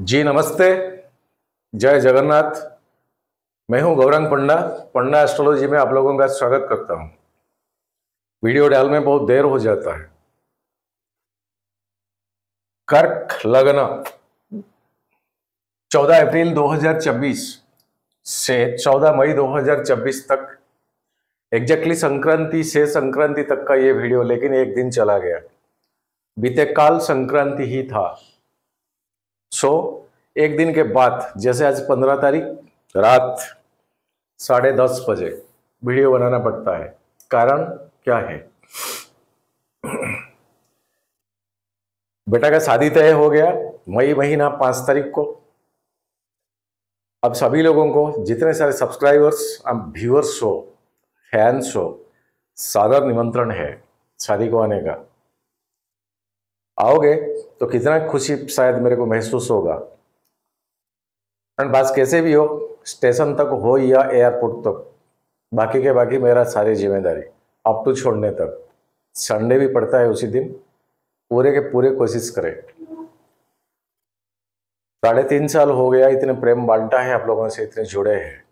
जी नमस्ते जय जगन्नाथ मैं हूं गौरांग पंडा पंडा एस्ट्रोलॉजी में आप लोगों का स्वागत करता हूं वीडियो डाल में बहुत देर हो जाता है कर्क लगना 14 अप्रैल 2026 से 14 मई 2026 तक एग्जैक्टली संक्रांति से संक्रांति तक का ये वीडियो लेकिन एक दिन चला गया बीते काल संक्रांति ही था सो so, एक दिन के बाद जैसे आज पंद्रह तारीख रात साढ़े दस बजे वीडियो बनाना पड़ता है कारण क्या है बेटा का शादी तय हो गया मई महीना पांच तारीख को अब सभी लोगों को जितने सारे सब्सक्राइबर्स अब व्यूअर्स हो फैंस हो सादर निमंत्रण है शादी को आने का आओगे तो कितना खुशी शायद मेरे को महसूस होगा एंड बस कैसे भी हो स्टेशन तक हो या एयरपोर्ट तक बाकी के बाकी मेरा सारी जिम्मेदारी अप टू तो छोड़ने तक संडे भी पड़ता है उसी दिन पूरे के पूरे कोशिश करें साढ़े तीन साल हो गया इतने प्रेम बांटा है आप लोगों से इतने जुड़े हैं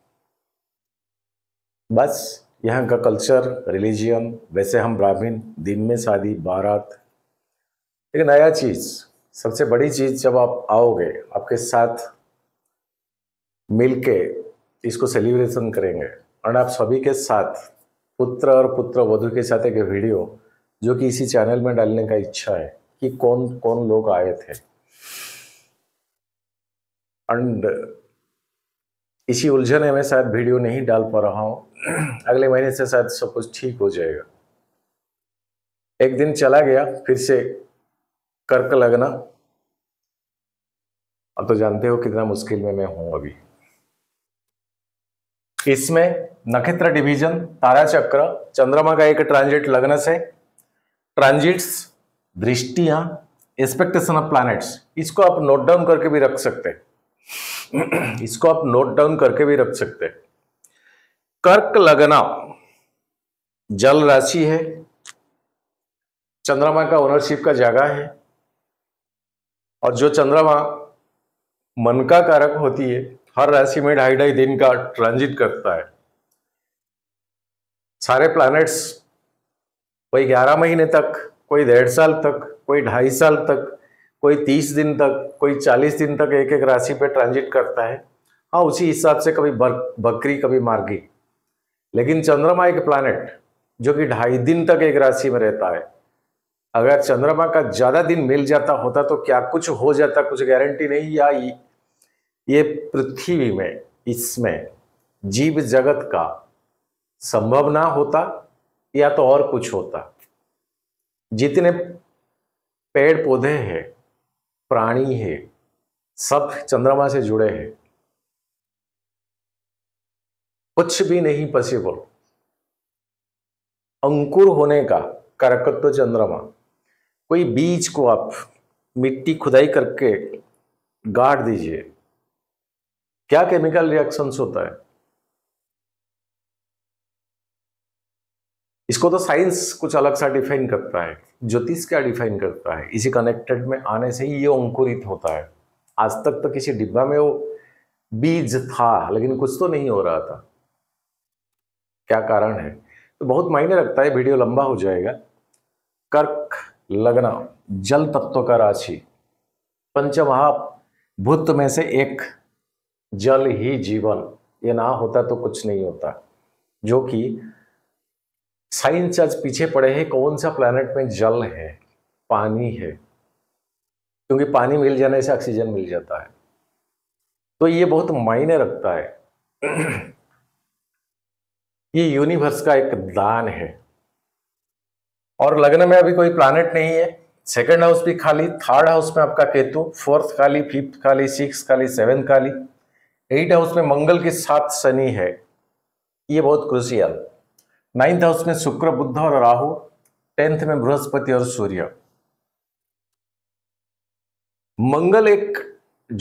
बस यहाँ का कल्चर रिलीजियन वैसे हम ब्राह्मीण दिन में शादी बारात एक नया चीज़ सबसे बड़ी चीज़ जब आप आओगे आपके साथ मिलके इसको सेलिब्रेशन करेंगे और आप सभी के साथ पुत्र और पुत्र वधु के साथ एक वीडियो जो कि इसी चैनल में डालने का इच्छा है कि कौन कौन लोग आए थे एंड इसी उलझने में शायद वीडियो नहीं डाल पा रहा हूँ अगले महीने से शायद सब कुछ ठीक हो जाएगा एक दिन चला गया फिर से कर्क लगना अब तो जानते हो कितना मुश्किल में मैं हूं अभी इसमें नक्षत्र डिवीजन तारा चक्र चंद्रमा का एक ट्रांजिट लग्न से ट्रांजिट्स दृष्टिया एक्सपेक्टेशन ऑफ प्लैनेट्स इसको आप नोट डाउन करके भी रख सकते हैं इसको आप नोट डाउन करके भी रख सकते हैं कर्क लगना जल राशि है चंद्रमा का ओनरशिप का जगह है और जो चंद्रमा मन का कारक होती है हर राशि में ढाई ढाई दिन का ट्रांजिट करता है सारे प्लैनेट्स कोई ग्यारह महीने तक कोई डेढ़ साल तक कोई ढाई साल तक कोई तीस दिन तक कोई चालीस दिन तक एक एक राशि पे ट्रांजिट करता है हाँ उसी हिसाब से कभी बकरी कभी मार्गी लेकिन चंद्रमा एक प्लानट जो कि ढाई दिन तक एक राशि में रहता है अगर चंद्रमा का ज़्यादा दिन मिल जाता होता तो क्या कुछ हो जाता कुछ गारंटी नहीं या ये पृथ्वी में इसमें जीव जगत का संभव ना होता या तो और कुछ होता जितने पेड़ पौधे हैं प्राणी है सब चंद्रमा से जुड़े हैं कुछ भी नहीं पॉसिबल अंकुर होने का करकत्व तो चंद्रमा कोई बीज को आप मिट्टी खुदाई करके गाड़ दीजिए क्या केमिकल रिएक्शंस होता है इसको तो साइंस कुछ अलग सा डिफाइन करता है ज्योतिष क्या डिफाइन करता है इसी कनेक्टेड में आने से ही ये अंकुरित होता है आज तक तो किसी डिब्बा में वो बीज था लेकिन कुछ तो नहीं हो रहा था क्या कारण है तो बहुत मायने रखता है वीडियो लंबा हो जाएगा कर्क लगना जल तत्व का राशि पंचमहाभूत में से एक जल ही जीवन ये ना होता तो कुछ नहीं होता जो कि साइंस आज पीछे पड़े हैं कौन सा प्लैनेट में जल है पानी है क्योंकि पानी मिल जाने से ऑक्सीजन मिल जाता है तो ये बहुत मायने रखता है ये यूनिवर्स का एक दान है और लग्न में अभी कोई प्लानट नहीं है सेकेंड हाउस भी खाली थर्ड हाउस में आपका केतु फोर्थ खाली फिफ्थ खाली सिक्स खाली सेवेंथ खाली एट हाउस में मंगल के साथ शनि है ये बहुत क्रुशियल नाइन्थ हाउस में शुक्र बुद्ध और राहु टेंथ में बृहस्पति और सूर्य मंगल एक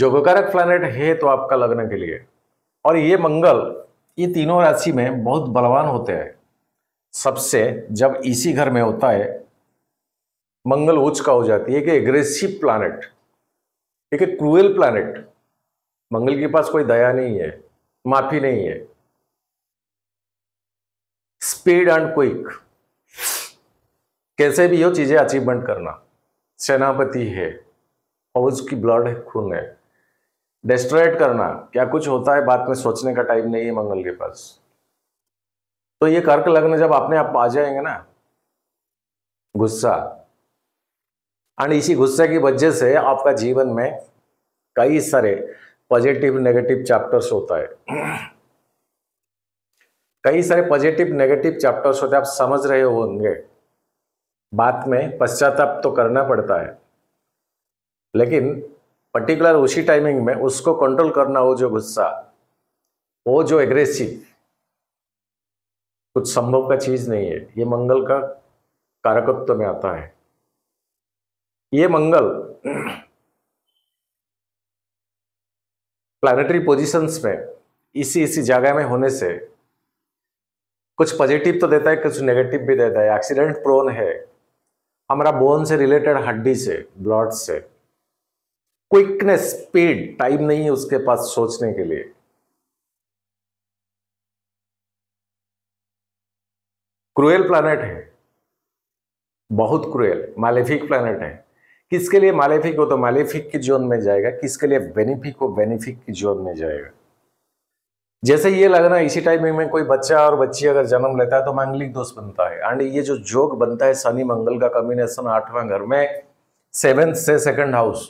जोगकारक प्लानट है तो आपका लग्न के लिए और ये मंगल ये तीनों राशि में बहुत बलवान होते हैं सबसे जब इसी घर में होता है मंगल उच्च का हो जाती है एक एग्रेसिव प्लानट एक क्रूएल प्लानट मंगल के पास कोई दया नहीं है माफी नहीं है स्पीड एंड क्विक कैसे भी हो चीजें अचीवमेंट करना सेनापति है और उसकी ब्लड है खून है डिस्ट्रॉयड करना क्या कुछ होता है बात में सोचने का टाइम नहीं है मंगल के पास तो ये कर्क लग्न जब अपने आप आ जाएंगे ना गुस्सा एंड इसी गुस्से की वजह से आपका जीवन में कई सारे पॉजिटिव नेगेटिव चैप्टर्स होता है कई सारे पॉजिटिव नेगेटिव चैप्टर्स होते हैं आप समझ रहे होंगे बात में पश्चाताप तो करना पड़ता है लेकिन पर्टिकुलर उसी टाइमिंग में उसको कंट्रोल करना हो जो गुस्सा वो जो एग्रेसिव कुछ संभव का चीज़ नहीं है ये मंगल का कारकत्व में आता है ये मंगल प्लानिटरी पोजीशंस में इसी इसी जगह में होने से कुछ पॉजिटिव तो देता है कुछ नेगेटिव भी देता है एक्सीडेंट प्रोन है हमारा बोन से रिलेटेड हड्डी से ब्लड से क्विकनेस स्पीड टाइम नहीं है उसके पास सोचने के लिए क्रुएल प्लानट है बहुत क्रुएल मालेफिक प्लानट है किसके लिए मालेफिक हो तो मालेफिक की जोन में जाएगा किसके लिए बेनिफिक हो बेनिफिक की जोन में जाएगा जैसे ये लग रहा है इसी टाइम में कोई बच्चा और बच्ची अगर जन्म लेता है तो मांगलिक दोष बनता है एंड ये जो जोग बनता है शनि मंगल का कॉम्बिनेशन आठवां घर में सेवेंथ से सेकंड हाउस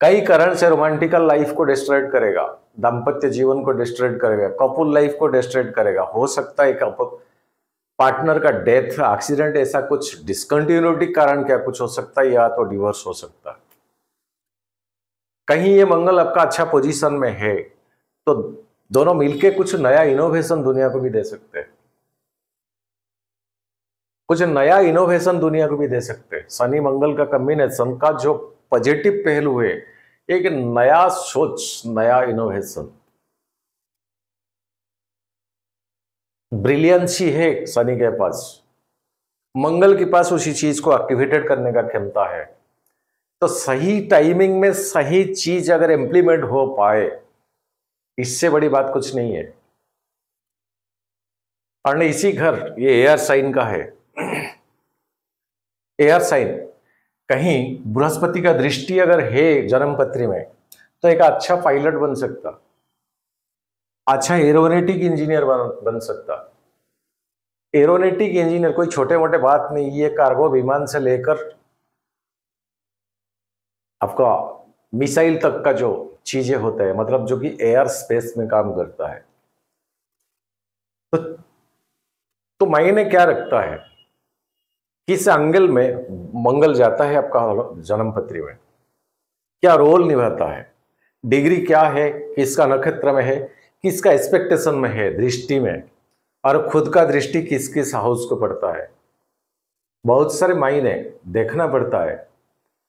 कई कारण से रोमांटिकल लाइफ को डिस्ट्रेट करेगा दाम्पत्य जीवन को डिस्ट्रेट करेगा कपुल लाइफ को डिस्ट्रेट करेगा हो सकता है कपुल पार्टनर का डेथ एक्सीडेंट ऐसा कुछ डिस्कंटिन्यूटी कारण क्या कुछ हो सकता है या तो डिवोर्स हो सकता है कहीं ये मंगल आपका अच्छा पोजीशन में है तो दोनों मिलके कुछ नया इनोवेशन दुनिया को भी दे सकते हैं कुछ नया इनोवेशन दुनिया को भी दे सकते हैं शनि मंगल का कम्बिनेशन का जो पॉजिटिव पहलू है एक नया सोच नया इनोवेशन ब्रिलियंसी है शनि के पास मंगल के पास उसी चीज को एक्टिवेटेड करने का क्षमता है तो सही टाइमिंग में सही चीज अगर इंप्लीमेंट हो पाए इससे बड़ी बात कुछ नहीं है और इसी घर ये एयर साइन का है एयर साइन कहीं बृहस्पति का दृष्टि अगर है जन्मपत्री में तो एक अच्छा पायलट बन सकता अच्छा एरोनेटिक इंजीनियर बन बन सकता एरोनेटिक इंजीनियर कोई छोटे मोटे बात नहीं ये कार्गो विमान से लेकर आपका मिसाइल तक का जो चीजें होता है मतलब जो कि एयर स्पेस में काम करता है तो, तो मायने क्या रखता है किस एंगल में मंगल जाता है आपका जन्म पत्री में क्या रोल निभाता है डिग्री क्या है किसका नक्षत्र में है किसका एक्सपेक्टेशन में है दृष्टि में और खुद का दृष्टि किस किस हाउस को पड़ता है बहुत सारे मायने देखना पड़ता है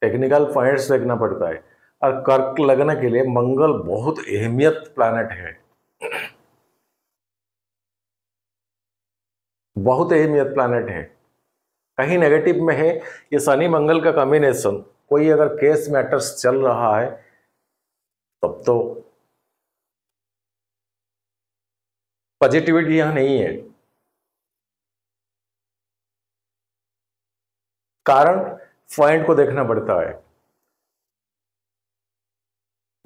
टेक्निकल पॉइंट्स देखना पड़ता है और कर्क लगने के लिए मंगल बहुत अहमियत प्लानट है बहुत अहमियत प्लानट है कहीं नेगेटिव में है ये शनि मंगल का कॉम्बिनेशन कोई अगर केस मैटर्स चल रहा है तब तो पॉजिटिविटी यहां नहीं है कारण पॉइंट को देखना पड़ता है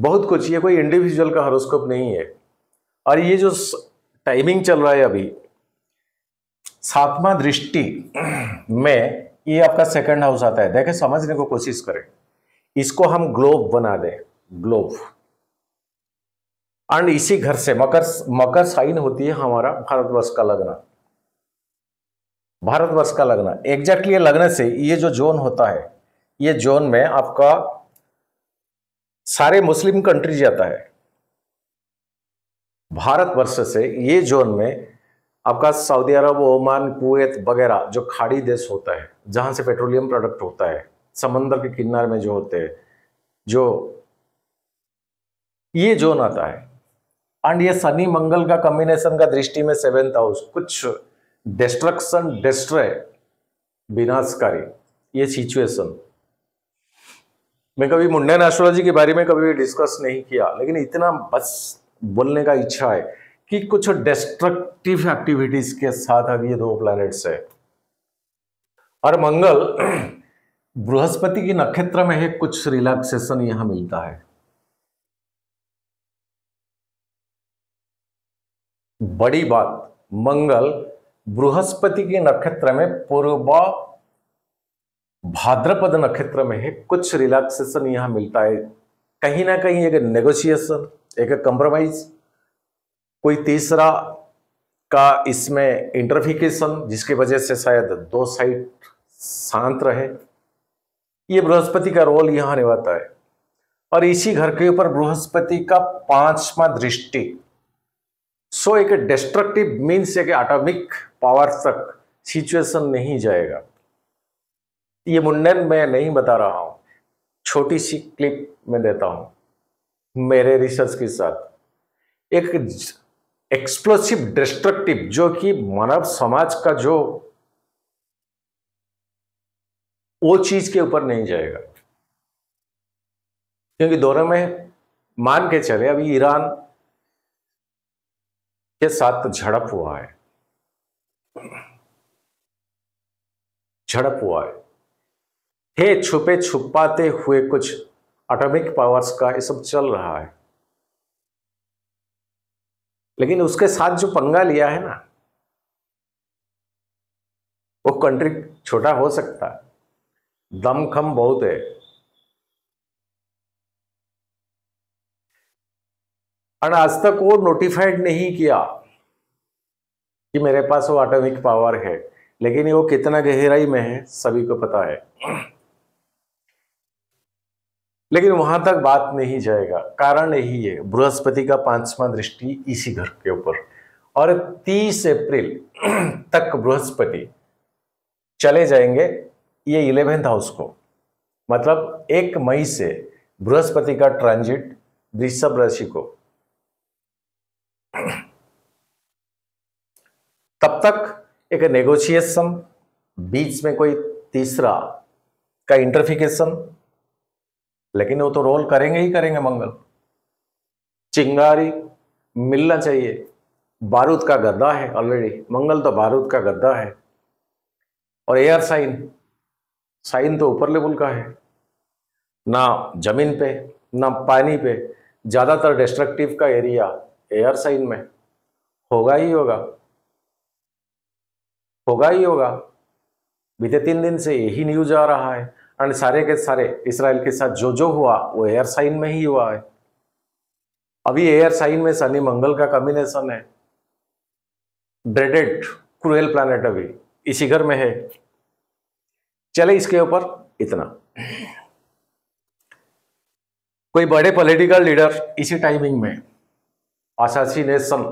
बहुत कुछ ये कोई इंडिविजुअल का हॉरोस्कोप नहीं है और ये जो टाइमिंग चल रहा है अभी सातवा दृष्टि में ये आपका सेकंड हाउस आता है देखें समझने को कोशिश करें इसको हम ग्लोब बना दें ग्लोब एंड इसी घर से मकर मकर साइन होती है हमारा भारतवर्ष का लगना भारतवर्ष का लगना एग्जैक्टली लगने से ये जो जोन होता है ये जोन में आपका सारे मुस्लिम कंट्री जाता है भारतवर्ष से ये जोन में आपका सऊदी अरब ओमान कुवैत वगैरह जो खाड़ी देश होता है जहाँ से पेट्रोलियम प्रोडक्ट होता है समंदर के किनारे में जो होते हैं जो ये जोन आता है एंड ये शनि मंगल का कम्बिनेशन का दृष्टि में सेवेंथ हाउस कुछ डिस्ट्रक्शन डिस्ट्रॉय विनाशकारी ये सिचुएशन मैं कभी मुंडन एस्ट्रोलॉजी के बारे में कभी डिस्कस नहीं किया लेकिन इतना बस बोलने का इच्छा है कि कुछ डिस्ट्रक्टिव एक्टिविटीज के साथ अब ये दो प्लैनेट्स है और मंगल बृहस्पति की नक्षत्र में है कुछ रिलैक्सेशन यहां मिलता है बड़ी बात मंगल बृहस्पति के नक्षत्र में पूर्वा भाद्रपद नक्षत्र में है कुछ रिलैक्सेशन यहां मिलता है कहीं ना कहीं एक नेगोशिएशन एक कंप्रोमाइज कोई तीसरा का इसमें इंटरफिकेशन जिसकी वजह से शायद दो साइड शांत रहे ये बृहस्पति का रोल यहां निभाता है और इसी घर के ऊपर बृहस्पति का पांचवा दृष्टि सो एक डिस्ट्रक्टिव मीन्स एक एटॉमिक पावर तक सिचुएशन नहीं जाएगा ये मुंडन मैं नहीं बता रहा हूं छोटी सी क्लिप में देता हूं मेरे रिसर्च के साथ एक एक्सप्लोसिव डिस्ट्रक्टिव जो कि मानव समाज का जो वो चीज के ऊपर नहीं जाएगा क्योंकि दोनों में मान के चले अभी ईरान के साथ झड़प हुआ है झड़प हुआ है हे छुपे छुपाते हुए कुछ एटॉमिक पावर्स का ये सब चल रहा है लेकिन उसके साथ जो पंगा लिया है ना वो कंट्री छोटा हो सकता दमखम बहुत है और आज तक वो नोटिफाइड नहीं किया कि मेरे पास वो एटॉमिक पावर है लेकिन वो कितना गहराई में है सभी को पता है लेकिन वहां तक बात नहीं जाएगा कारण यही है बृहस्पति का पांचवा दृष्टि इसी घर के ऊपर और 30 अप्रैल तक बृहस्पति चले जाएंगे ये इलेवेंथ हाउस को मतलब एक मई से बृहस्पति का ट्रांजिट वृषभ राशि को तब तक एक नेगोशिएशन बीच में कोई तीसरा का इंटरफिकेशन लेकिन वो तो रोल करेंगे ही करेंगे मंगल चिंगारी मिलना चाहिए बारूद का गद्दा है ऑलरेडी मंगल तो बारूद का गद्दा है और एयर साइन साइन तो ऊपर लेवल का है ना जमीन पे ना पानी पे ज़्यादातर डिस्ट्रक्टिव का एरिया एयर साइन में होगा ही होगा होगा ही होगा बीते तीन दिन से यही न्यूज आ रहा है एंड सारे के सारे इसराइल के साथ जो जो हुआ वो एयर साइन में ही हुआ है अभी एयर साइन में शनि मंगल का कॉम्बिनेशन है ड्रेडेड क्रूएल प्लानट अभी इसी घर में है चले इसके ऊपर इतना कोई बड़े पॉलिटिकल लीडर इसी टाइमिंग में असासीनेशन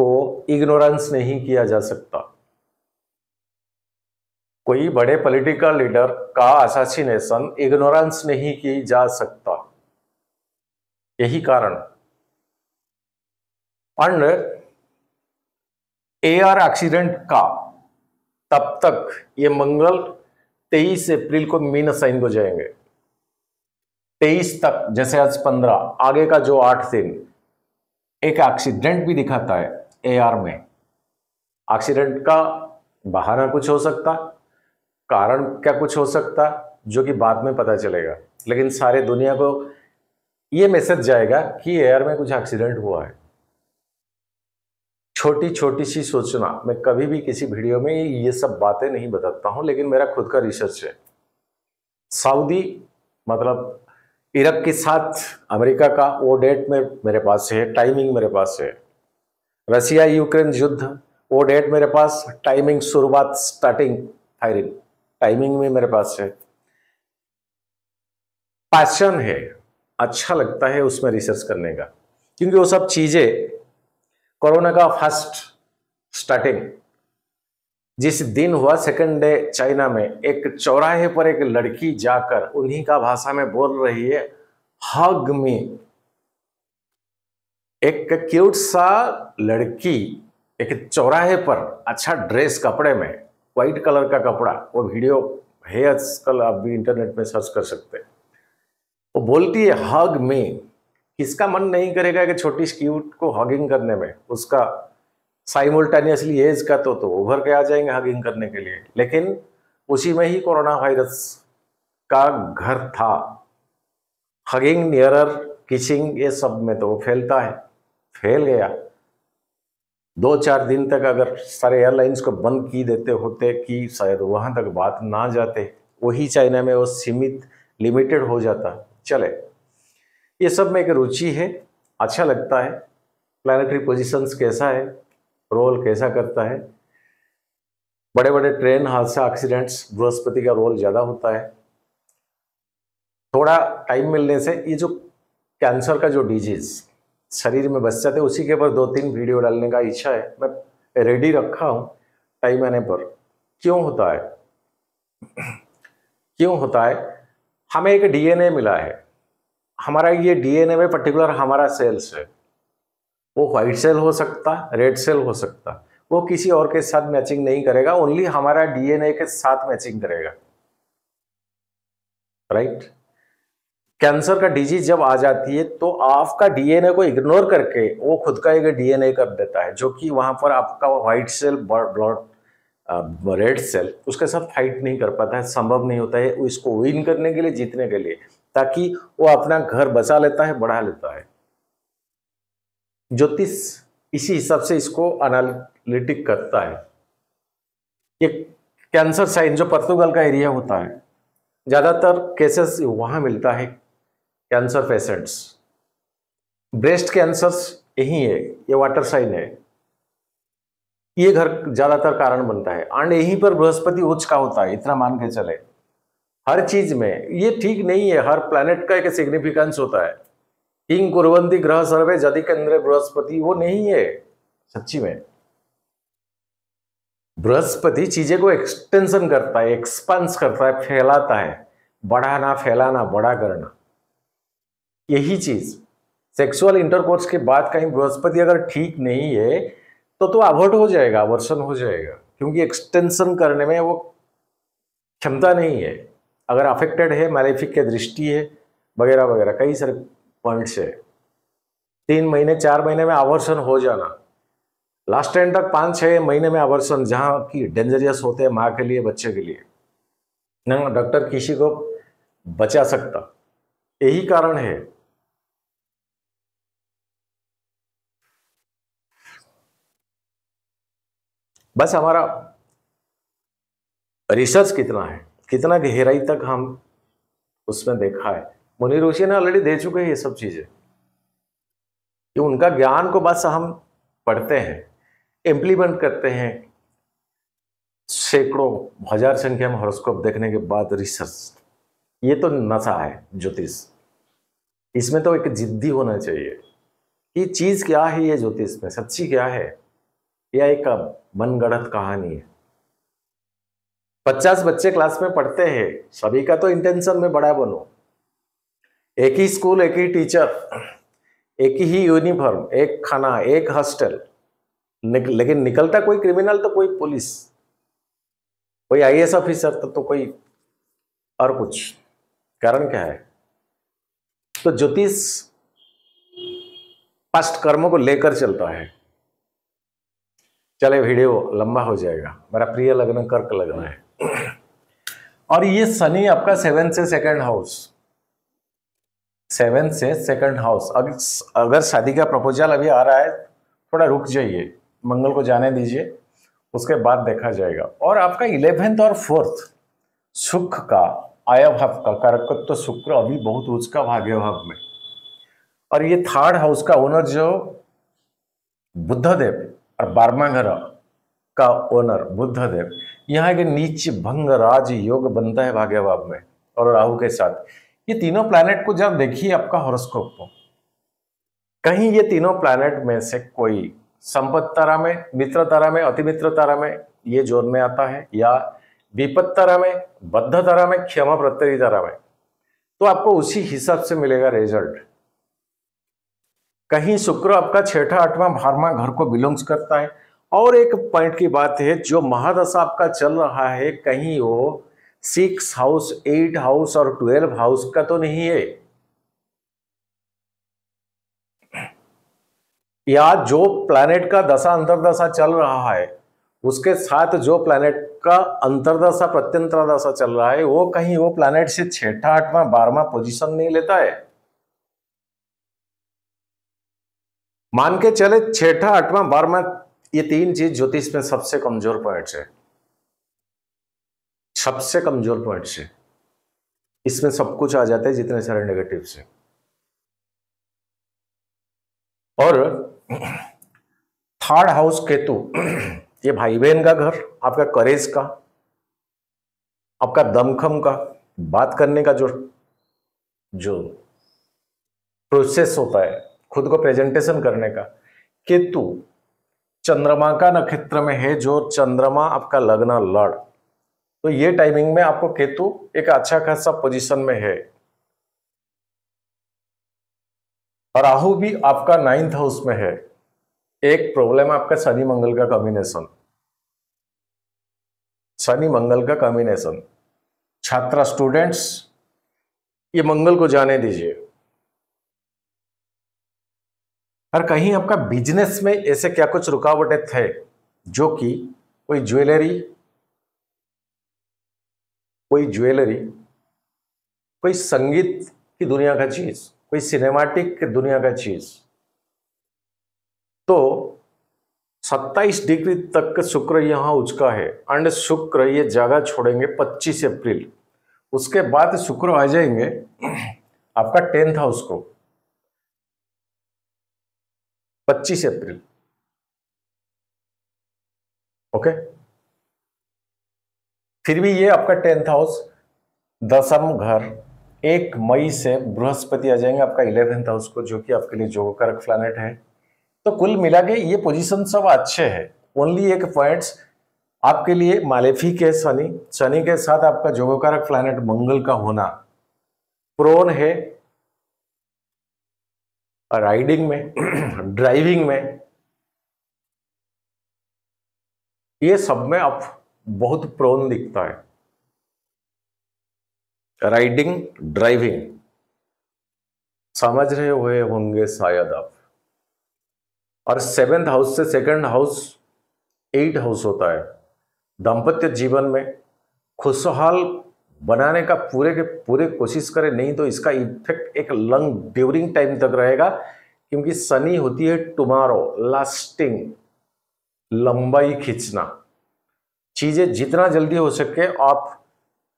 को इग्नोरेंस नहीं किया जा सकता कोई बड़े पॉलिटिकल लीडर का असासिनेशन इग्नोरेंस नहीं की जा सकता यही कारण एंड एआर एक्सीडेंट का तब तक ये मंगल 23 अप्रैल को मीन साइन हो जाएंगे 23 तक जैसे आज 15 आगे का जो आठ दिन एक एक्सीडेंट भी दिखाता है एआर में एक्सीडेंट का बहाना कुछ हो सकता है कारण क्या कुछ हो सकता जो कि बाद में पता चलेगा लेकिन सारे दुनिया को ये मैसेज जाएगा कि एयर में कुछ एक्सीडेंट हुआ है छोटी छोटी सी सोचना मैं कभी भी किसी वीडियो में ये सब बातें नहीं बताता हूं लेकिन मेरा खुद का रिसर्च है सऊदी मतलब इराक के साथ अमेरिका का वो डेट में मेरे पास है टाइमिंग मेरे पास है रसिया यूक्रेन युद्ध वो डेट मेरे पास टाइमिंग शुरुआत स्टार्टिंग फायरिंग टाइमिंग में मेरे पास है पैशन है अच्छा लगता है उसमें रिसर्च करने का क्योंकि वो सब चीज़ें कोरोना का फर्स्ट स्टार्टिंग जिस दिन हुआ सेकंड डे चाइना में एक चौराहे पर एक लड़की जाकर उन्हीं का भाषा में बोल रही है हग मी एक क्यूट सा लड़की एक चौराहे पर अच्छा ड्रेस कपड़े में वाइट कलर का कपड़ा वो वीडियो है आजकल आप भी इंटरनेट में सर्च कर सकते हैं वो बोलती है हग मी किसका मन नहीं करेगा कि छोटी स्क्यूट को हगिंग करने में उसका साइमल्टेनियसली एज का तो तो उभर के आ जाएंगे हगिंग करने के लिए लेकिन उसी में ही कोरोना वायरस का घर था हगिंग नियरर किचिंग ये सब में तो वो फैलता है फैल गया दो चार दिन तक अगर सारे एयरलाइंस को बंद की देते होते कि शायद वहाँ तक बात ना जाते वही चाइना में वो सीमित लिमिटेड हो जाता चले ये सब में एक रुचि है अच्छा लगता है प्लानिटरी पोजीशंस कैसा है रोल कैसा करता है बड़े बड़े ट्रेन हादसा एक्सीडेंट्स बृहस्पति का रोल ज़्यादा होता है थोड़ा टाइम मिलने से ये जो कैंसर का जो डिजीज़ शरीर में बस जाते उसी के ऊपर दो तीन वीडियो डालने का इच्छा है मैं रेडी रखा हूँ टाइम आने पर क्यों होता है क्यों होता है हमें एक डीएनए मिला है हमारा ये डीएनए में पर्टिकुलर हमारा सेल्स है वो व्हाइट सेल हो सकता रेड सेल हो सकता वो किसी और के साथ मैचिंग नहीं करेगा ओनली हमारा डीएनए के साथ मैचिंग करेगा राइट right? कैंसर का डिजीज जब आ जाती है तो आपका डीएनए को इग्नोर करके वो खुद का एक डीएनए कर देता है जो कि वहां पर आपका white cell blood red cell उसके साथ फाइट नहीं कर पाता है संभव नहीं होता है इसको विन करने के लिए जीतने के लिए ताकि वो अपना घर बचा लेता है बढ़ा लेता है ज्योतिष इसी हिसाब से इसको एनालिटिक करता है ये कैंसर साइन जो पर्तुगल का एरिया होता है ज़्यादातर केसेस वहाँ मिलता है कैंसर पेशेंट्स ब्रेस्ट कैंसर यही है ये वाटर साइन है ये घर ज़्यादातर कारण बनता है एंड यहीं पर बृहस्पति उच्च का होता है इतना मान के चले हर चीज़ में ये ठीक नहीं है हर प्लानट का एक सिग्निफिकेंस होता है किंग कुरवंती ग्रह सर्वे जदि केंद्र बृहस्पति वो नहीं है सच्ची में बृहस्पति चीज़ें को एक्सटेंशन करता है एक्सपांस करता है फैलाता है बढ़ाना फैलाना बड़ा करना यही चीज़ सेक्सुअल इंटरकोर्स के बाद कहीं बृहस्पति अगर ठीक नहीं है तो तो अवर्ट हो जाएगा वर्षन हो जाएगा क्योंकि एक्सटेंशन करने में वो क्षमता नहीं है अगर अफेक्टेड है मैलेफिक की दृष्टि है वगैरह वगैरह कई सारे पॉइंट्स है तीन महीने चार महीने में आवर्षण हो जाना लास्ट टाइम तक पाँच छः महीने में आवर्षण जहाँ की डेंजरियस होते हैं माँ के लिए बच्चे के लिए ना डॉक्टर किसी को बचा सकता यही कारण है बस हमारा रिसर्च कितना है कितना गहराई तक हम उसमें देखा है मुनि ऋषि ने ऑलरेडी दे चुके हैं ये सब चीज़ें कि उनका ज्ञान को बस हम पढ़ते हैं इंप्लीमेंट करते हैं सैकड़ों हजार संख्या में हॉरोस्कोप देखने के बाद रिसर्च ये तो नशा है ज्योतिष इसमें तो एक जिद्दी होना चाहिए कि चीज़ क्या है ये ज्योतिष में सच्ची क्या है या एक मनगढ़ंत कहानी है पचास बच्चे क्लास में पढ़ते हैं सभी का तो इंटेंशन में बड़ा बनो एक ही स्कूल एक ही टीचर एक ही यूनिफॉर्म एक खाना एक हॉस्टल निक, लेकिन निकलता कोई क्रिमिनल तो कोई पुलिस कोई आईएएस ऑफिसर तो, तो कोई और कुछ कारण क्या है तो ज्योतिष पास्ट कर्मों को लेकर चलता है चले वीडियो लंबा हो जाएगा मेरा प्रिय लग्न कर्क लग्न है और ये शनि आपका सेवन से सेकंड हाउस सेवन से सेकंड हाउस अगर शादी का प्रपोजल अभी आ रहा है थोड़ा रुक जाइए मंगल को जाने दीजिए उसके बाद देखा जाएगा और आपका इलेवेंथ और फोर्थ सुख का अयव का कारकत्व तो शुक्र अभी बहुत उसका भाग्य भाव में और ये थर्ड हाउस का ओनर जो बुद्धदेव और बारमाघर का ओनर बुद्धदेव यहाँ के नीच भंग राज योग बनता है भाग्य भाव में और राहु के साथ ये तीनों प्लैनेट को जब देखिए आपका हॉरोस्कोप को कहीं ये तीनों प्लैनेट में से कोई संपत्त तारा में मित्र तारा में अति मित्र तारा में ये जोन में आता है या विपत्तरम में बद्ध धर्म में क्षमा प्रत्यय धर्म में तो आपको उसी हिसाब से मिलेगा रिजल्ट कहीं शुक्र आपका छठा आठवां बारहवा घर को बिलोंग्स करता है और एक पॉइंट की बात है जो महादशा आपका चल रहा है कहीं वो सिक्स हाउस एट हाउस और ट्वेल्व हाउस का तो नहीं है या जो प्लैनेट का दशा अंतरदशा चल रहा है उसके साथ जो प्लैनेट का अंतरदशा प्रत्यंतरदशा चल रहा है वो कहीं वो प्लानिट से छठा आठवां बारहवा पोजीशन नहीं लेता है मान के चले छठा आठवां बारहवा ये तीन चीज ज्योतिष में सबसे कमजोर पॉइंट है सबसे कमजोर पॉइंट से इसमें सब कुछ आ जाता है जितने सारे नेगेटिव से और थर्ड हाउस केतु ये भाई बहन का घर आपका करेज का आपका दमखम का बात करने का जो जो प्रोसेस होता है खुद को प्रेजेंटेशन करने का केतु चंद्रमा का नक्षत्र में है जो चंद्रमा आपका लग्न लड़ तो ये टाइमिंग में आपको केतु एक अच्छा खासा पोजीशन में है राहु भी आपका नाइन्थ हाउस में है एक प्रॉब्लम है आपका शनि मंगल का कॉम्बिनेशन शनि मंगल का कॉम्बिनेशन छात्र स्टूडेंट्स ये मंगल को जाने दीजिए और कहीं आपका बिजनेस में ऐसे क्या कुछ रुकावटें थे जो कि कोई ज्वेलरी कोई ज्वेलरी कोई संगीत की दुनिया का चीज कोई सिनेमाटिक की दुनिया का चीज़ तो 27 डिग्री तक शुक्र यहाँ उचका है एंड शुक्र ये जगह छोड़ेंगे 25 अप्रैल उसके बाद शुक्र आ जाएंगे आपका टेंथ हाउस को 25 अप्रैल ओके फिर भी ये आपका टेंथ हाउस दसम घर एक मई से बृहस्पति आ जाएंगे आपका इलेवेंथ हाउस को जो कि आपके लिए जोकर प्लानेट है तो कुल मिला के ये पोजिशन सब अच्छे है ओनली एक पॉइंट आपके लिए मालेफी है शनि शनि के साथ आपका जोगोकारक प्लानट मंगल का होना प्रोन है राइडिंग में ड्राइविंग में ये सब में आप बहुत प्रोन दिखता है राइडिंग ड्राइविंग समझ रहे हुए होंगे शायद आप और सेवेंथ हाउस से सेकंड हाउस एट हाउस होता है दाम्पत्य जीवन में खुशहाल बनाने का पूरे के पूरे कोशिश करें नहीं तो इसका इफेक्ट एक लंग ड्यूरिंग टाइम तक रहेगा क्योंकि शनि होती है टुमारो लास्टिंग लंबाई खींचना चीज़ें जितना जल्दी हो सके आप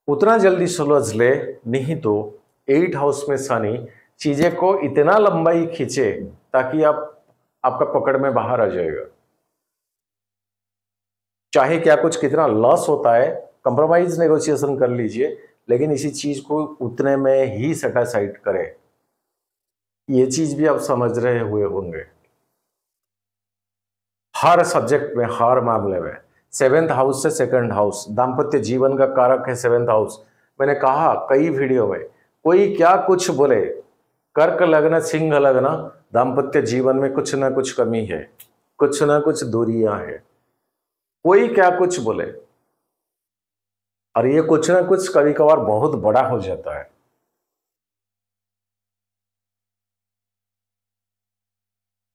उतना जल्दी सुलझ ले नहीं तो एट हाउस में शनि चीज़ें को इतना लंबाई खींचे ताकि आप आपका पकड़ में बाहर आ जाएगा चाहे क्या कुछ कितना लॉस होता है कंप्रोमाइज नेगोशिएशन कर लीजिए लेकिन इसी चीज को उतने में ही सेटासाइड करें ये चीज भी आप समझ रहे हुए होंगे हर सब्जेक्ट में हर मामले में सेवेंथ हाउस से सेकंड हाउस दाम्पत्य जीवन का कारक है सेवेंथ हाउस मैंने कहा कई वीडियो में कोई क्या कुछ बोले कर्क लग्न सिंह लग्न दाम्पत्य जीवन में कुछ ना कुछ कमी है कुछ ना कुछ दूरियां है कोई क्या कुछ बोले और ये कुछ ना कुछ कभी कभार बहुत बड़ा हो जाता है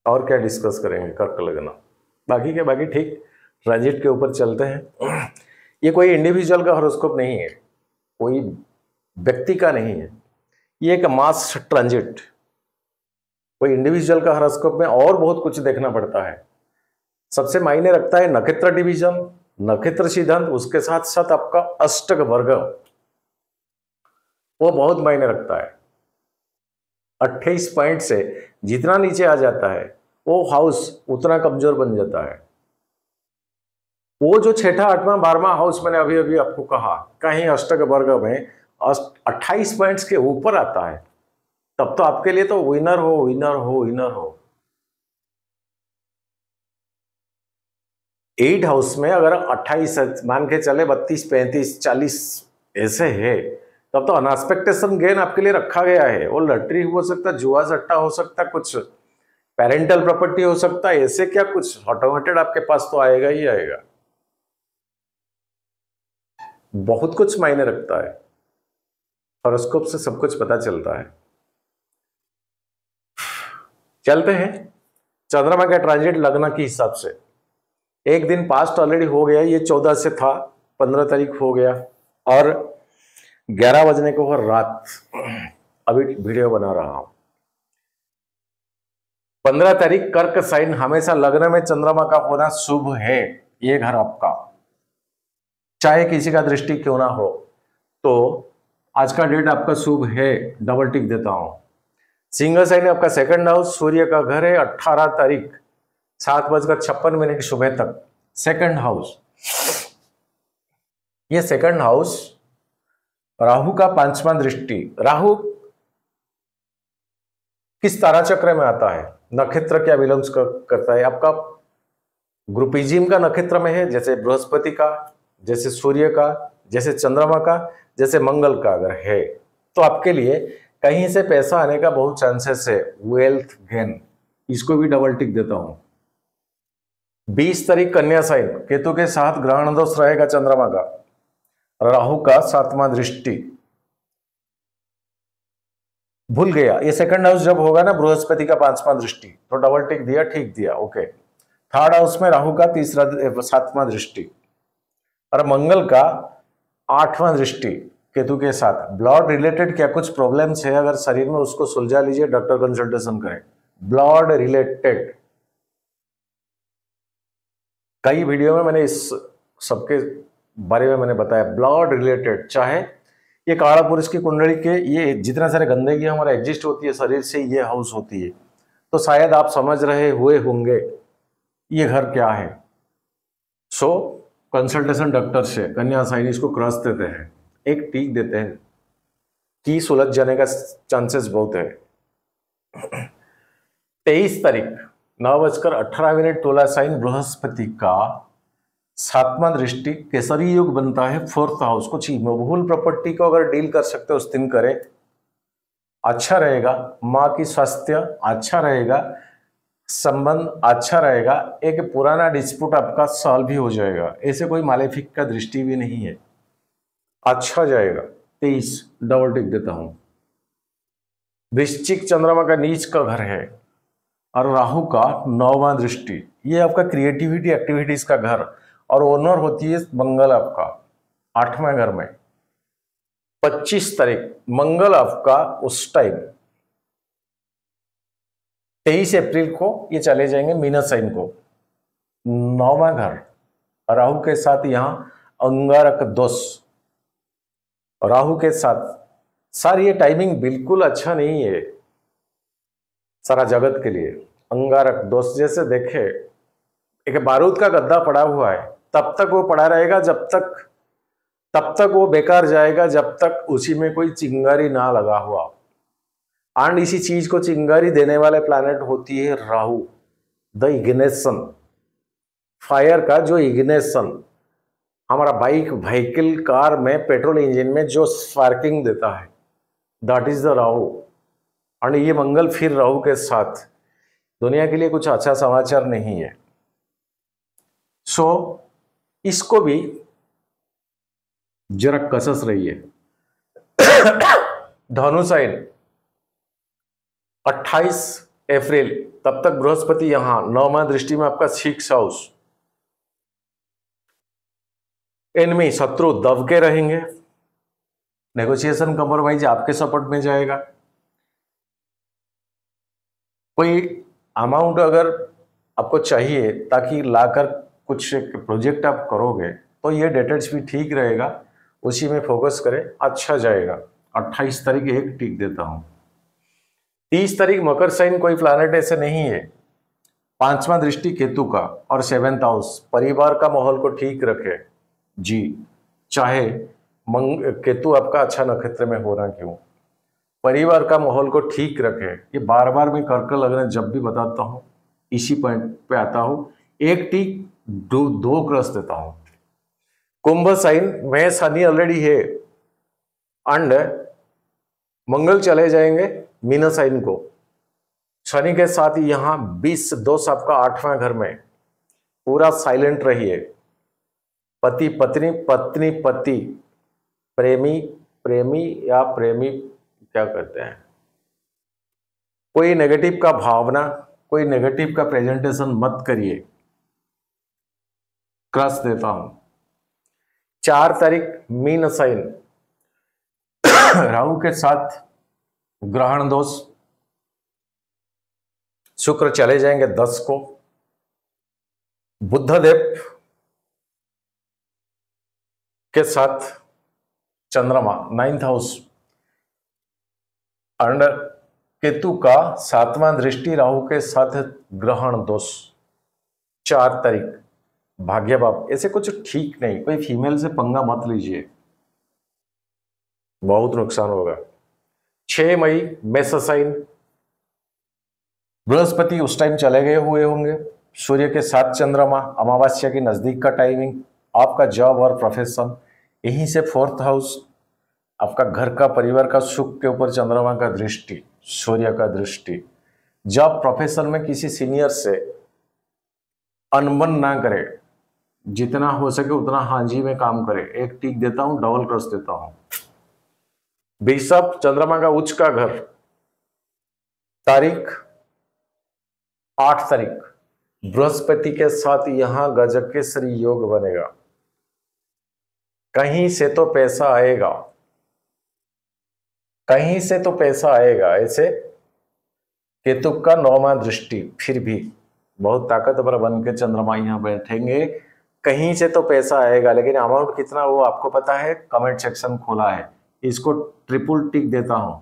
और क्या डिस्कस करेंगे कर्क लगना बाकी क्या बाकी ठीक ट्रांजिट के ऊपर चलते हैं ये कोई इंडिविजुअल का हॉरोस्कोप नहीं है कोई व्यक्ति का नहीं है ये एक मास ट्रांजिट कोई इंडिविजुअल का हरस्कोप में और बहुत कुछ देखना पड़ता है सबसे मायने रखता है नक्षत्र डिवीजन नक्षत्र सिद्धांत उसके साथ साथ आपका अष्टक वर्ग वो बहुत मायने रखता है 28 पॉइंट से जितना नीचे आ जाता है वो हाउस उतना कमजोर बन जाता है वो जो छठा आठवां बारहवा हाउस मैंने अभी अभी आपको कहा कहीं अष्टक वर्ग में और अट्ठाईस पॉइंट्स के ऊपर आता है तब तो आपके लिए तो विनर हो विनर हो विनर हो एट हाउस में अगर अट्ठाईस मान के चले बत्तीस पैंतीस चालीस ऐसे है तब तो अनएक्सपेक्टेशन गेन आपके लिए रखा गया है वो लटरी हो सकता जुआ सट्टा हो सकता कुछ पेरेंटल प्रॉपर्टी हो सकता है ऐसे क्या कुछ ऑटोमेटेड आपके पास तो आएगा ही आएगा बहुत कुछ मायने रखता है हॉरोस्कोप से सब कुछ पता चलता है चलते हैं चंद्रमा का ट्रांजिट लगना के हिसाब से एक दिन पास्ट ऑलरेडी हो गया ये चौदह से था पंद्रह तारीख हो गया और ग्यारह बजने को रात अभी वीडियो बना रहा हूं पंद्रह तारीख कर्क साइन हमेशा लग्न में चंद्रमा का होना शुभ है ये घर आपका चाहे किसी का दृष्टि क्यों ना हो तो आज का डेट आपका शुभ है डबल टिक देता हूँ सिंगल साइन में आपका सेकंड हाउस सूर्य का घर है अट्ठारह तारीख सात बजकर छप्पन महीने की सुबह तक सेकंड हाउस ये सेकंड हाउस राहु का पांचवा दृष्टि राहु किस तारा चक्र में आता है नक्षत्र क्या विलंब कर, करता है आपका ग्रुपिजिम e का नक्षत्र में है जैसे बृहस्पति का जैसे सूर्य का जैसे चंद्रमा का जैसे मंगल का अगर है तो आपके लिए कहीं से पैसा आने का बहुत चांसेस है वेल्थ गेन इसको भी डबल टिक देता हूं बीस तारीख कन्या साइन केतु के साथ ग्रहण दोष रहेगा चंद्रमा का राहु का सातवां दृष्टि भूल गया ये सेकंड हाउस जब होगा ना बृहस्पति का पांचवा दृष्टि तो डबल टिक दिया ठीक दिया ओके थर्ड हाउस में राहु का तीसरा सातवां दृष्टि और मंगल का आठवां दृष्टि केतु के साथ ब्लड रिलेटेड क्या कुछ प्रॉब्लम्स है अगर शरीर में उसको सुलझा लीजिए डॉक्टर कंसल्टेशन करें ब्लड रिलेटेड कई वीडियो में मैंने इस सबके बारे में मैंने बताया ब्लड रिलेटेड चाहे ये काला पुरुष की कुंडली के ये जितना सारे गंदगी हमारा एग्जिस्ट होती है शरीर से ये हाउस होती है तो शायद आप समझ रहे हुए होंगे ये घर क्या है सो कंसल्टेशन डॉक्टर से कन्या साइनिस को क्रस देते हैं एक टीक देते हैं तीस सुलझ जाने का चांसेस बहुत है तेईस तारीख नौ बजकर अठारह मिनट तोला साइन बृहस्पति का सातवां दृष्टि केसरी युग बनता है फोर्थ हाउस कुछ मूल प्रॉपर्टी को अगर डील कर सकते उस दिन करें अच्छा रहेगा माँ की स्वास्थ्य अच्छा रहेगा संबंध अच्छा रहेगा एक पुराना डिस्प्यूट आपका सॉल्व भी हो जाएगा ऐसे कोई मालेफिक का दृष्टि भी नहीं है अच्छा जाएगा तेईस डबल टिक देता हूं वृश्चिक चंद्रमा का नीच का घर है और राहु का नौवा दृष्टि ये आपका क्रिएटिविटी एक्टिविटीज का घर और ओनर होती है मंगल आपका आठवें घर में पच्चीस तारीख मंगल आपका उस टाइम तेईस अप्रैल को ये चले जाएंगे मीना साइन को नौवा घर राहु के साथ यहां अंगारक दोष राहु के साथ सर ये टाइमिंग बिल्कुल अच्छा नहीं है सारा जगत के लिए अंगारक दोस्त जैसे देखे एक बारूद का गद्दा पड़ा हुआ है तब तक वो पड़ा रहेगा जब तक तब तक वो बेकार जाएगा जब तक उसी में कोई चिंगारी ना लगा हुआ एंड इसी चीज को चिंगारी देने वाले प्लानट होती है राहु द इग्नेशन फायर का जो इग्नेशन हमारा बाइक व्हीकल कार में पेट्रोल इंजन में जो स्पार्किंग देता है दैट इज़ द राहु और ये मंगल फिर राहु के साथ दुनिया के लिए कुछ अच्छा समाचार नहीं है सो so, इसको भी जरा कसस रही है साइन 28 अप्रैल तब तक बृहस्पति यहां नौमा दृष्टि में आपका सिक्स हाउस एनमी शत्रु दब के रहेंगे नेगोशिएशन कंप्रोमाइज आपके सपोर्ट में जाएगा कोई अमाउंट अगर आपको चाहिए ताकि लाकर कुछ प्रोजेक्ट आप करोगे तो ये डेटेट्स भी ठीक रहेगा उसी में फोकस करें अच्छा जाएगा 28 तारीख एक टिक देता हूँ तीस तारीख मकर साइन कोई प्लानट ऐसे नहीं है पांचवा दृष्टि केतु का और सेवेंथ हाउस परिवार का माहौल को ठीक रखे जी चाहे मंग केतु आपका अच्छा नक्षत्र में हो रहा क्यों परिवार का माहौल को ठीक रखे ये बार बार मैं कर कर लग जब भी बताता हूँ इसी पॉइंट पे आता हूँ एक टीक दो दो क्रस देता हूँ कुंभ साइन में शनि ऑलरेडी है अंड मंगल चले जाएंगे मीना साइन को शनि के साथ यहाँ बीस दोष आपका आठवां घर में पूरा साइलेंट रहिए पति पत्नी पत्नी पति प्रेमी प्रेमी या प्रेमी क्या कहते हैं कोई नेगेटिव का भावना कोई नेगेटिव का प्रेजेंटेशन मत करिए क्रस देता हूं चार तारीख मीन साइन राहु के साथ ग्रहण दोष शुक्र चले जाएंगे दस को बुद्धदेव के साथ चंद्रमा नाइन्थ हाउस एंड केतु का सातवां दृष्टि राहु के साथ ग्रहण दोष चार तारीख भाग्य बाप ऐसे कुछ ठीक नहीं कोई फीमेल से पंगा मत लीजिए बहुत नुकसान होगा छ मई मेसाइन बृहस्पति उस टाइम चले गए हुए होंगे सूर्य के साथ चंद्रमा अमावस्या के नजदीक का टाइमिंग आपका जॉब और प्रोफेशन यहीं से फोर्थ हाउस आपका घर का परिवार का सुख के ऊपर चंद्रमा का दृष्टि सूर्य का दृष्टि जॉब प्रोफेशन में किसी सीनियर से अनबन ना करे जितना हो सके उतना हांजी में काम करे एक टिक देता हूं डबल क्रॉस देता हूं बिशप चंद्रमा का उच्च का घर तारीख आठ तारीख बृहस्पति के साथ यहां गजकेसरी योग बनेगा कहीं से तो पैसा आएगा कहीं से तो पैसा आएगा ऐसे केतु का नौमा दृष्टि फिर भी बहुत ताकतवर बन के चंद्रमा यहां बैठेंगे कहीं से तो पैसा आएगा लेकिन अमाउंट कितना वो आपको पता है कमेंट सेक्शन खोला है इसको ट्रिपल टिक देता हूँ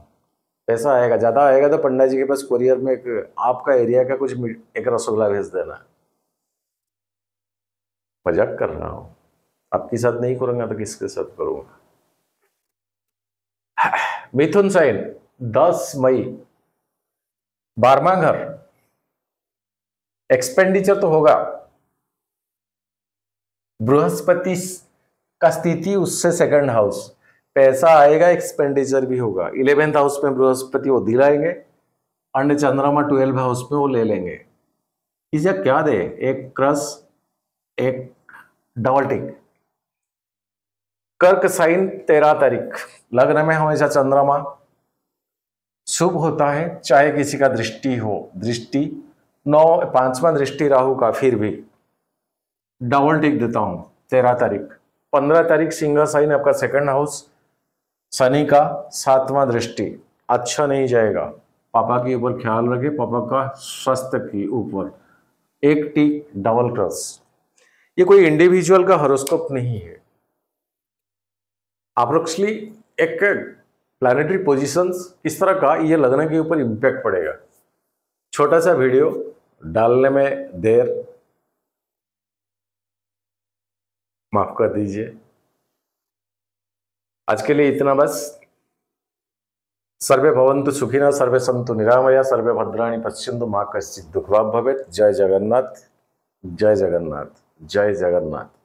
पैसा आएगा ज़्यादा आएगा तो पंडा जी के पास कुरियर में एक आपका एरिया का कुछ एक रसगुल्ला भेज देना मजाक कर रहा हूं आपके साथ नहीं करूंगा तो किसके साथ करूंगा मिथुन सैन 10 मई बारवा घर एक्सपेंडिचर तो होगा बृहस्पति का स्थिति उससे सेकंड हाउस पैसा आएगा एक्सपेंडिचर भी होगा इलेवेंथ हाउस में बृहस्पति वो दिलाएंगे अंड चंद्रमा ट्वेल्व हाउस में वो ले लेंगे इसे क्या दे एक क्रस एक डबल टिक कर्क साइन तेरह तारीख लग्न में हमेशा चंद्रमा शुभ होता है चाहे किसी का दृष्टि हो दृष्टि नौ पांचवा दृष्टि राहु का फिर भी डबल टिक देता हूं तेरह तारीख पंद्रह तारीख सिंह साइन आपका सेकंड हाउस शनि का सातवां दृष्टि अच्छा नहीं जाएगा पापा के ऊपर ख्याल रखे पापा का स्वास्थ्य के ऊपर एक टिक डबल क्रॉस ये कोई इंडिविजुअल का हॉरोस्कोप नहीं है अप्रोक्सली एक प्लानिटरी पोजिशंस किस तरह का ये लगने के ऊपर इम्पैक्ट पड़ेगा छोटा सा वीडियो डालने में देर माफ़ कर दीजिए आज के लिए इतना बस सर्वे भवंतु सुखिना सर्वे संतु निरामया सर्वे भद्राणी पश्चिंदु माँ कश्चित दुखभाव भवे जय जगन्नाथ जय जगन्नाथ जय जगन्नाथ